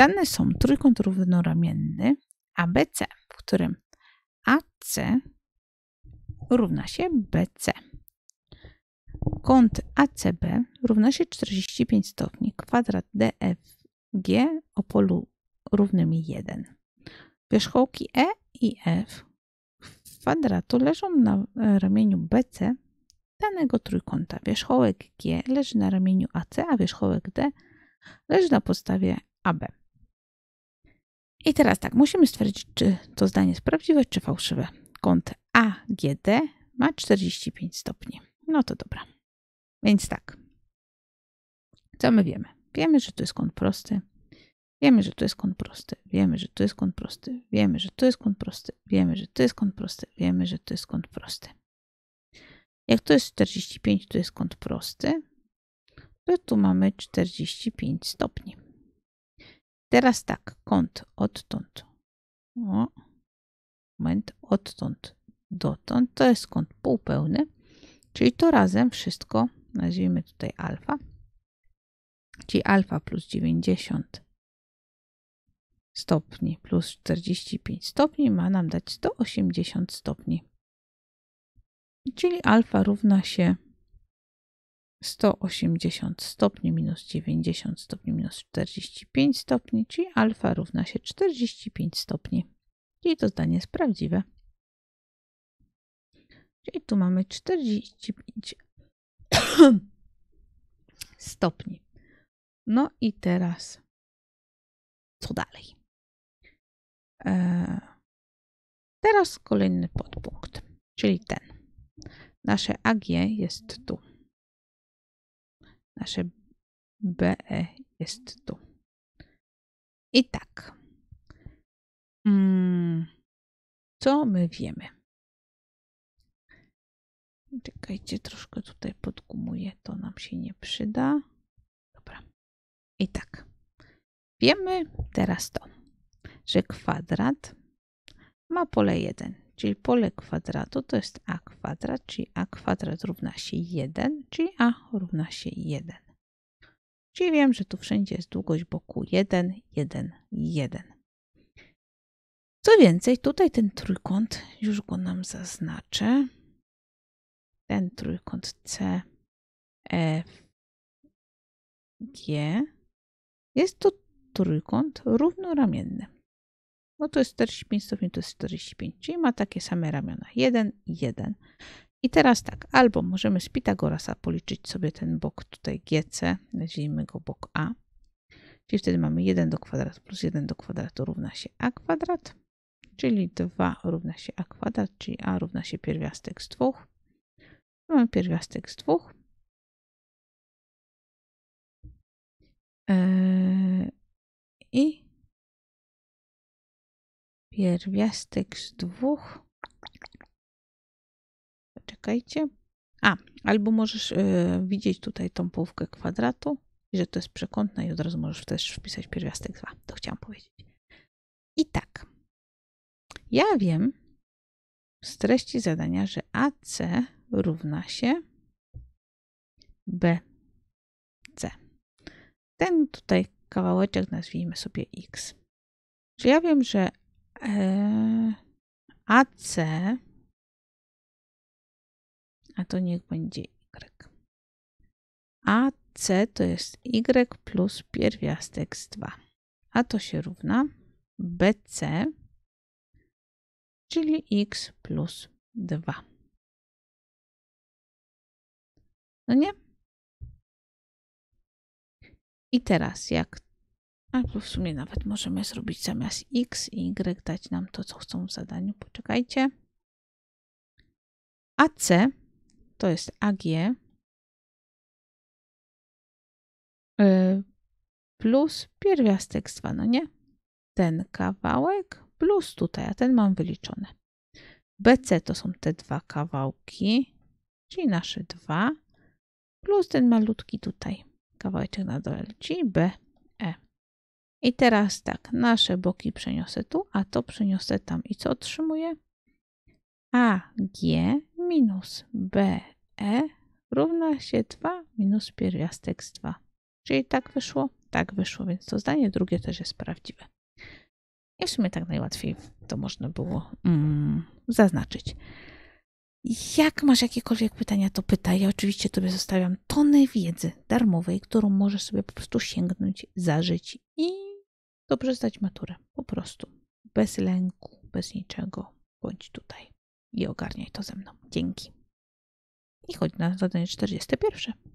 Dane są trójkąt równoramienny ABC, w którym AC równa się BC. Kąt ACB równa się 45 stopni. Kwadrat DFG o polu równym 1. Wierzchołki E i F kwadratu leżą na ramieniu BC danego trójkąta. Wierzchołek G leży na ramieniu AC, a wierzchołek D leży na podstawie AB. I teraz tak, musimy stwierdzić, czy to zdanie jest prawdziwe, czy fałszywe. Kąt AGD ma 45 stopni. No to dobra. Więc tak. Co my wiemy? Wiemy, że to jest kąt prosty. Wiemy, że to jest kąt prosty. Wiemy, że to jest kąt prosty. Wiemy, że to jest kąt prosty. Wiemy, że to jest kąt prosty. Wiemy, że to jest kąt prosty. Jak to jest 45, to jest kąt prosty. To tu mamy 45 stopni. Teraz tak, kąt odtąd. O, moment, odtąd dotąd. To jest kąt półpełny, czyli to razem wszystko, nazwijmy tutaj alfa, czyli alfa plus 90 stopni plus 45 stopni ma nam dać 180 stopni. Czyli alfa równa się 180 stopni minus 90 stopni minus 45 stopni, czyli alfa równa się 45 stopni. Czyli to zdanie jest prawdziwe. Czyli tu mamy 45 stopni. No i teraz co dalej? Eee, teraz kolejny podpunkt, czyli ten. Nasze AG jest tu. Nasze BE jest tu. I tak. Mm, co my wiemy? Czekajcie, troszkę tutaj podgumuję, to nam się nie przyda. Dobra. I tak. Wiemy teraz to, że kwadrat ma pole 1 czyli pole kwadratu to jest a kwadrat, czyli a kwadrat równa się 1, czyli a równa się 1. Czyli wiem, że tu wszędzie jest długość boku 1, 1, 1. Co więcej, tutaj ten trójkąt, już go nam zaznaczę, ten trójkąt C, F, G jest to trójkąt równoramienny no to jest 45 stopni, to jest 45, czyli ma takie same ramiona, 1 1. I teraz tak, albo możemy z Pitagorasa policzyć sobie ten bok tutaj GC, nazwijmy go bok A, czyli wtedy mamy 1 do kwadratu plus 1 do kwadratu równa się A kwadrat, czyli 2 równa się A kwadrat, czyli A równa się pierwiastek z 2. No, mamy pierwiastek z 2. Yy, I pierwiastek z dwóch. Czekajcie. A, albo możesz y, widzieć tutaj tą połówkę kwadratu, że to jest przekątna i od razu możesz też wpisać pierwiastek 2. To chciałam powiedzieć. I tak. Ja wiem z treści zadania, że AC równa się BC. Ten tutaj kawałeczek nazwijmy sobie X. Czyli ja wiem, że E, AC, a to niech będzie Y. AC to jest Y plus pierwiastek z 2, a to się równa BC, czyli X plus 2. No nie? I teraz jak Albo w sumie nawet możemy zrobić zamiast x i y dać nam to, co chcą w zadaniu. Poczekajcie. AC to jest AG y, plus pierwiastek z 2, no nie? Ten kawałek plus tutaj, a ten mam wyliczony. BC to są te dwa kawałki, czyli nasze dwa, plus ten malutki tutaj kawałeczek na dole, czyli B i teraz tak, nasze boki przeniosę tu, a to przeniosę tam. I co otrzymuję? AG minus BE równa się 2 minus pierwiastek z 2. Czyli tak wyszło? Tak wyszło, więc to zdanie drugie też jest prawdziwe. I w sumie tak najłatwiej to można było mm, zaznaczyć. Jak masz jakiekolwiek pytania, to pytaj. Ja oczywiście Tobie zostawiam tonę wiedzy darmowej, którą możesz sobie po prostu sięgnąć, zażyć i dobrze zdać maturę. Po prostu. Bez lęku, bez niczego. Bądź tutaj i ogarniaj to ze mną. Dzięki. I chodź na zadanie 41.